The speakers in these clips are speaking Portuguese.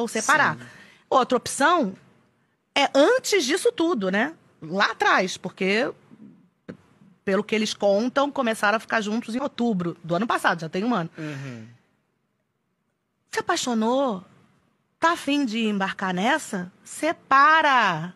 ou separar. Sim. Outra opção é antes disso tudo, né? Lá atrás, porque pelo que eles contam, começaram a ficar juntos em outubro do ano passado, já tem um ano. Uhum. Se apaixonou, tá afim de embarcar nessa? Separa!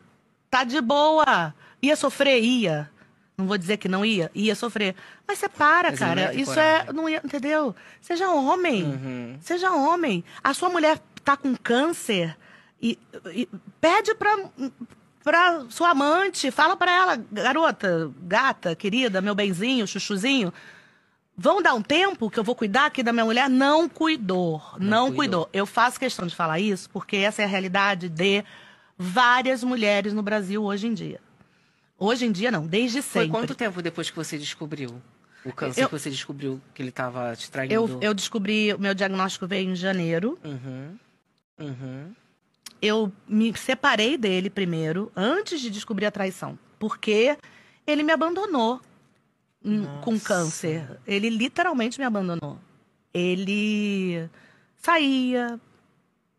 Tá de boa! Ia sofrer? Ia. Não vou dizer que não ia, ia sofrer. Mas separa, Mas cara. Isso é. Não ia, entendeu? Seja homem. Uhum. Seja homem. A sua mulher está com câncer, e, e pede para para sua amante, fala para ela, garota, gata, querida, meu benzinho, chuchuzinho, vão dar um tempo que eu vou cuidar aqui da minha mulher? Não cuidou, não, não cuidou. cuidou. Eu faço questão de falar isso porque essa é a realidade de várias mulheres no Brasil hoje em dia. Hoje em dia não, desde sempre. Foi quanto tempo depois que você descobriu? O câncer eu, que você descobriu que ele estava te traindo? Eu, eu descobri, o meu diagnóstico veio em janeiro. Uhum. Uhum. Eu me separei dele primeiro, antes de descobrir a traição, porque ele me abandonou Nossa. com câncer. Ele literalmente me abandonou. Ele saía,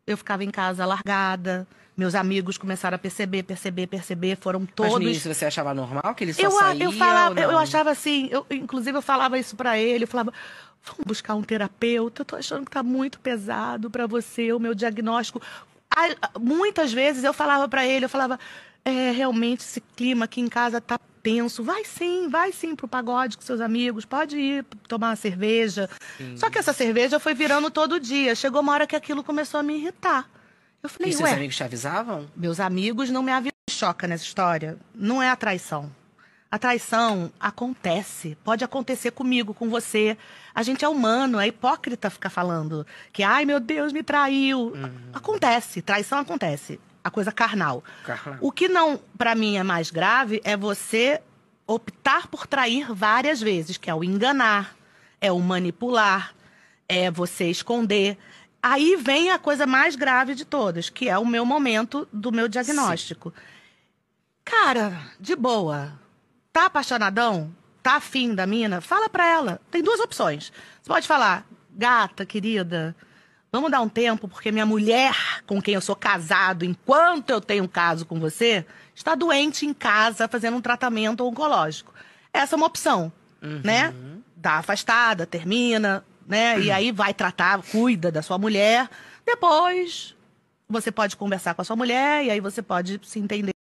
eu ficava em casa largada. Meus amigos começaram a perceber, perceber, perceber, foram todos. Mas no início você achava normal que eles só eu, saía? Eu, falava, eu achava assim, eu, inclusive eu falava isso para ele, eu falava, vamos buscar um terapeuta, eu tô achando que tá muito pesado para você, o meu diagnóstico. Muitas vezes eu falava para ele, eu falava, é, realmente esse clima aqui em casa tá tenso. Vai sim, vai sim pro pagode com seus amigos, pode ir tomar uma cerveja. Sim. Só que essa cerveja foi virando todo dia. Chegou uma hora que aquilo começou a me irritar. Eu falei, e seus ué, amigos te avisavam? Meus amigos não me avisam. Choca nessa história. Não é a traição. A traição acontece, pode acontecer comigo, com você. A gente é humano, é hipócrita ficar falando que, ai meu Deus, me traiu. Uhum. Acontece, traição acontece. A coisa carnal. carnal. O que não, para mim, é mais grave é você optar por trair várias vezes, que é o enganar, é o manipular, é você esconder, Aí vem a coisa mais grave de todas, que é o meu momento do meu diagnóstico. Sim. Cara, de boa. Tá apaixonadão? Tá afim da mina? Fala pra ela. Tem duas opções. Você pode falar, gata, querida, vamos dar um tempo, porque minha mulher, com quem eu sou casado, enquanto eu tenho um caso com você, está doente em casa fazendo um tratamento oncológico. Essa é uma opção, né? uhum. né? Dá tá afastada, termina, né? E aí vai tratar, cuida da sua mulher. Depois, você pode conversar com a sua mulher e aí você pode se entender